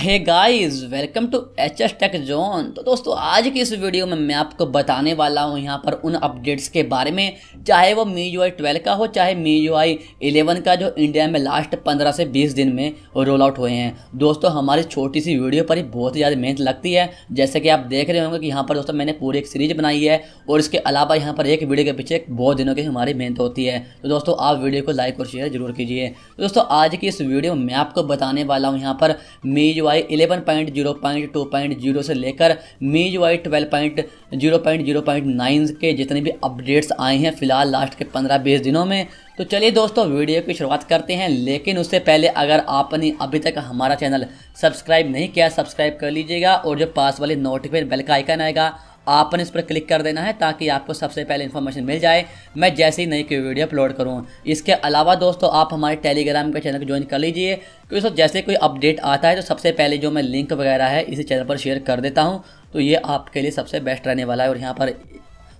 hey guys welcome to H S tech zone तो दोस्तों आज की इस वीडियो में मैं आपको बताने वाला हूँ यहाँ पर उन अपडेट्स के बारे में चाहे वो मी यू आई ट्वेल्व का हो चाहे मी यू आई इलेवन का जो इंडिया में लास्ट पंद्रह से बीस दिन में रोल आउट हुए हैं दोस्तों हमारी छोटी सी वीडियो पर ही बहुत ही ज़्यादा मेहनत लगती है जैसे कि आप देख रहे होंगे कि यहाँ पर दोस्तों मैंने पूरी एक सीरीज बनाई है और इसके अलावा यहाँ पर एक वीडियो के पीछे बहुत दिनों की हमारी मेहनत होती है तो दोस्तों आप वीडियो को लाइक और शेयर जरूर कीजिए तो दोस्तों आज की इस वीडियो में मैं आपको बताने वाला हूँ यहाँ पर मी MIUI eleven point zero point two point zero से लेकर MIUI twelve point zero point zero point nine के जितने भी अपडेट्स आए हैं फिलहाल लास्ट के पंद्रह बीस दिनों में तो चलिए दोस्तों वीडियो की शुरुआत करते हैं लेकिन उससे पहले अगर आपने अभी तक हमारा चैनल सब्सक्राइब नहीं किया सब्सक्राइब कर लीजिएगा और जो पास वाले नोटिफिकेशन बेल का आइकन आएगा आपने इस पर क्लिक कर देना है ताकि आपको सबसे पहले इन्फॉर्मेशन मिल जाए मैं जैसे ही नई कोई वीडियो अपलोड करूँ इसके अलावा दोस्तों आप हमारे टेलीग्राम के चैनल को ज्वाइन कर लीजिए क्योंकि सर जैसे कोई अपडेट आता है तो सबसे पहले जो मैं लिंक वगैरह है इसी चैनल पर शेयर कर देता हूँ तो ये आपके लिए सबसे बेस्ट रहने वाला है और यहाँ पर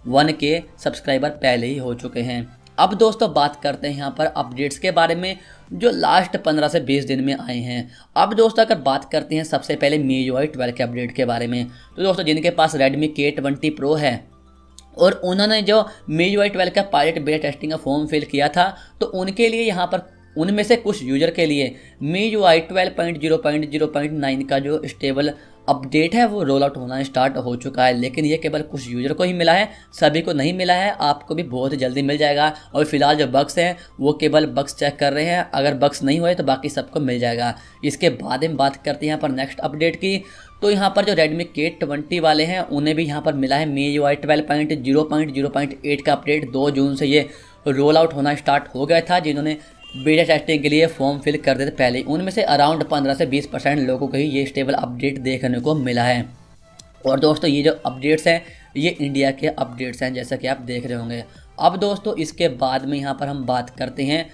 वन के सब्सक्राइबर पहले ही हो चुके हैं अब दोस्तों बात करते हैं यहाँ पर अपडेट्स के बारे में जो लास्ट पंद्रह से बीस दिन में आए हैं अब दोस्तों अगर बात करते हैं सबसे पहले मी यू आई ट्वेल्व के अपडेट के बारे में तो दोस्तों जिनके पास रेडमी के ट्वेंटी प्रो है और उन्होंने जो मी यू आई ट्वेल्व का पायलट बेटा टेस्टिंग का फॉर्म फिल किया था तो उनके लिए यहाँ पर उनमें से कुछ यूजर के लिए me you MIUI twelve point zero point zero point nine का जो स्टेबल अपडेट है वो रोल आउट होना स्टार्ट हो चुका है लेकिन ये केवल कुछ यूजर को ही मिला है सभी को नहीं मिला है आपको भी बहुत जल्दी मिल जाएगा और फिलहाल जो बक्स हैं वो केवल बक्स चेक कर रहे हैं अगर बक्स नहीं हुए तो बाकी सबको मिल जाएगा इसके बाद हम बात करते हैं यहाँ पर नेक्स्ट अपडेट की तो यहाँ पर जो Redmi K20 वाले हैं उन्हें भी यहाँ पर मिला है me you MIUI twelve point zero point zero point eight का अपडेट दो जून से ये रोल आउट होना स्टार्ट हो गया था जिन्होंने बीटा टेस्टिंग के लिए फॉर्म फिल कर देते पहले उनमें से अराउंड 15 से 20 परसेंट लोगों को ही ये स्टेबल अपडेट देखने को मिला है और दोस्तों ये जो अपडेट्स हैं ये इंडिया के अपडेट्स हैं जैसा कि आप देख रहे होंगे अब दोस्तों इसके बाद में यहाँ पर हम बात करते हैं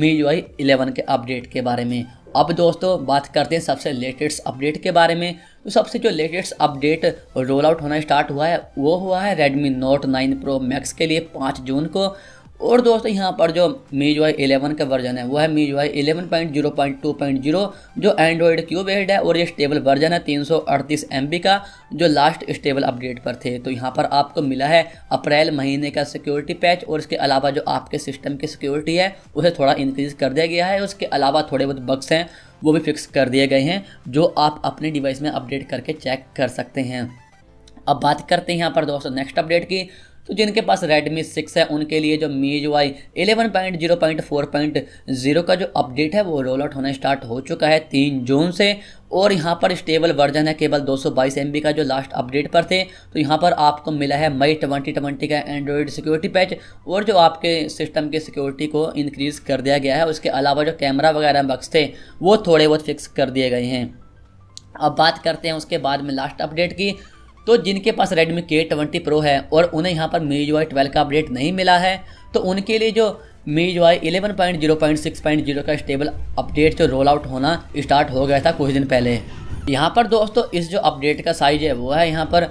मी यू आई के अपडेट के बारे में अब दोस्तों बात करते हैं सबसे लेटेस्ट अपडेट के बारे में तो सबसे जो लेटेस्ट अपडेट रोल आउट होना स्टार्ट हुआ है वो हुआ है Redmi Note 9 Pro Max के लिए 5 जून को और दोस्तों यहाँ पर जो मी जो है का वर्जन है वो है मी जो है eleven point zero point two point zero जो एंड्रॉयड क्यू बेड है और ये स्टेबल वर्जन है तीन सौ अड़तीस एम बी का जो लास्ट स्टेबल अपडेट पर थे तो यहाँ पर आपको मिला है अप्रैल महीने का सिक्योरिटी पैच और इसके अलावा जो आपके सिस्टम की सिक्योरिटी है उसे थोड़ा इंक्रीज़ कर दिया गया है उसके अलावा थोड़े बहुत बक्स हैं वो भी फिक्स कर दिए गए हैं जो आप अपने डिवाइस में अपडेट करके चेक कर सकते हैं अब बात करते हैं यहाँ पर दोस्तों नेक्स्ट अपडेट की तो जिनके पास रेडमी सिक्स है उनके लिए जो MIUI eleven point zero point four point zero का जो अपडेट है वो रोल आउट होना स्टार्ट हो चुका है तीन जून से और यहाँ पर स्टेबल वर्जन है केवल 222 एमबी का जो लास्ट अपडेट पर थे तो यहाँ पर आपको मिला है मई 2020 का एंड्रॉयड सिक्योरिटी पैच और जो आपके सिस्टम की सिक्योरिटी को इनक्रीज़ कर दिया गया है उसके अलावा जो कैमरा वगैरह बक्स थे वो थोड़े बहुत फिक्स कर दिए गए हैं अब बात करते हैं उसके बाद में लास्ट अपडेट की तो जिनके पास Redmi K20 Pro है और उन्हें यहाँ पर MIUI 12 का अपडेट नहीं मिला है तो उनके लिए जो MIUI 11.0.6.0 का स्टेबल अपडेट जो रोल आउट होना स्टार्ट हो गया था कुछ दिन पहले यहाँ पर दोस्तों इस जो अपडेट का साइज है वो है यहाँ पर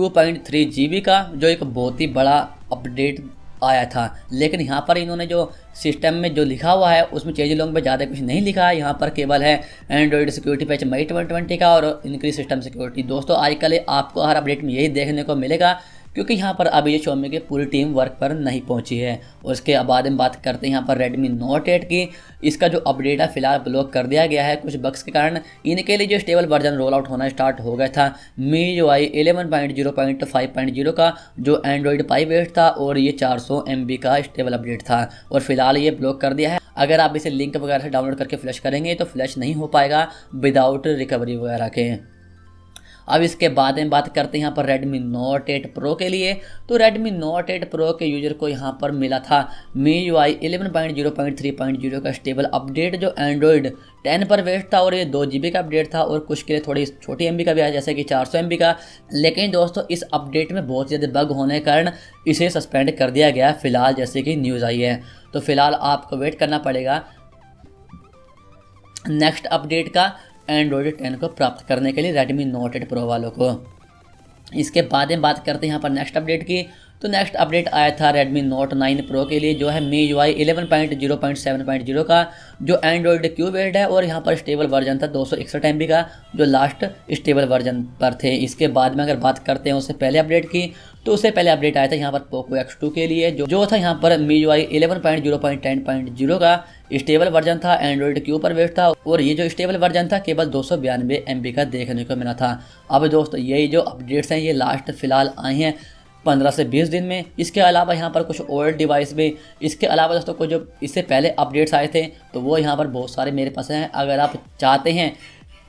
2.3 जीबी का जो एक बहुत ही बड़ा अपडेट आया था लेकिन यहाँ पर इन्होंने जो सिस्टम में जो लिखा हुआ है उसमें चेंज लोग में ज़्यादा कुछ नहीं लिखा है यहाँ पर केवल है Android security patch May twenty का और इनक्रीज सिस्टम सिक्योरिटी दोस्तों आजकल आपको हर अपडेट में यही देखने को मिलेगा क्योंकि यहाँ पर अभी जो शोमी की पूरी टीम वर्क पर नहीं पहुँची है उसके बाद हम बात करते हैं यहाँ पर रेडमी नोट एट की इसका जो अपडेट है फिलहाल ब्लॉक कर दिया गया है कुछ बक्स के कारण इनके लिए जो स्टेबल वर्जन रोल आउट होना स्टार्ट हो गया था मी जो I eleven point zero point five point zero का जो एंड्रॉयड पाई एट था और ये चार सौ एम बी का स्टेबल अपडेट था और फिलहाल ये ब्लॉक कर दिया है अगर आप इसे लिंक वगैरह से डाउनलोड करके फ्लैश करेंगे तो फ्लैश नहीं हो पाएगा विदाउट रिकवरी वगैरह के अब इसके बाद में बात करते हैं यहाँ पर Redmi Note 8 Pro के लिए तो Redmi Note 8 Pro के यूज़र को यहाँ पर मिला था MIUI यू आई का स्टेबल अपडेट जो एंड्रॉयड टेन पर वेस्ट था और ये दो जी का अपडेट था और कुछ के लिए थोड़ी छोटी एम का भी आया जैसे कि चार सौ का लेकिन दोस्तों इस अपडेट में बहुत ज़्यादा बग होने के कारण इसे सस्पेंड कर दिया गया फिलहाल जैसे कि न्यूज़ आई है तो फिलहाल आपको वेट करना पड़ेगा नेक्स्ट अपडेट का एंड्रॉयड टेन को प्राप्त करने के लिए रेडमी नोट एट प्रो वालों को इसके बाद में बात करते हैं यहाँ पर नेक्स्ट अपडेट की तो नेक्स्ट अपडेट आया था Redmi Note 9 Pro के लिए जो है मी यू आई एलेवन का जो एंड्रॉयड क्यू वेड है और यहाँ पर स्टेबल वर्जन था दो सौ का जो लास्ट स्टेबल वर्जन पर थे इसके बाद में अगर बात करते हैं उससे पहले अपडेट की तो उससे पहले अपडेट आया था यहाँ पर पोको एक्स टू के लिए जो जो था यहाँ पर मी यू आई एलेवन का स्टेबल वर्जन था एंड्रॉयड क्यू पर बेस्ड था और ये जो स्टेबल वर्जन था केवल दो सौ का देखने को मिला था अब दोस्तों यही जो अपडेट्स हैं ये लास्ट फिलहाल आए हैं 15 से 20 दिन में इसके अलावा यहाँ पर कुछ ओल्ड डिवाइस में इसके अलावा दोस्तों कुछ जो इससे पहले अपडेट्स आए थे तो वो यहाँ पर बहुत सारे मेरे पास हैं अगर आप चाहते हैं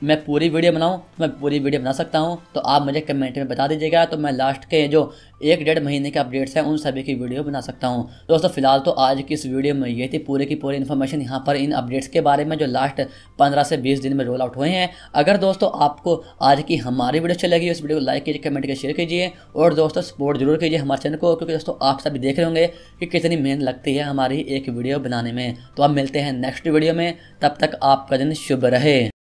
मैं पूरी वीडियो बनाऊँ तो मैं पूरी वीडियो बना सकता हूँ तो आप मुझे कमेंट में बता दीजिएगा तो मैं लास्ट के जो एक डेढ़ महीने के अपडेट्स हैं उन सभी की वीडियो बना सकता हूँ दोस्तों फिलहाल तो आज की इस वीडियो में ये थी पूरे की पूरी इन्फॉर्मेशन यहाँ पर इन अपडेट्स के बारे में जो लास्ट पंद्रह से बीस दिन में रोल आउट हुए हैं अगर दोस्तों आपको आज की हमारी वीडियो अच्छी लगी इस वीडियो को लाइक कीजिए कमेंट कीजिए शेयर कीजिए और दोस्तों सपोर्ट जरूर कीजिए हमारे चैनल को क्योंकि दोस्तों आप सभी देख रहे होंगे कि कितनी मेहनत लगती है हमारी एक वीडियो बनाने में तो आप मिलते हैं नेक्स्ट वीडियो में तब तक आपका दिन शुभ रहे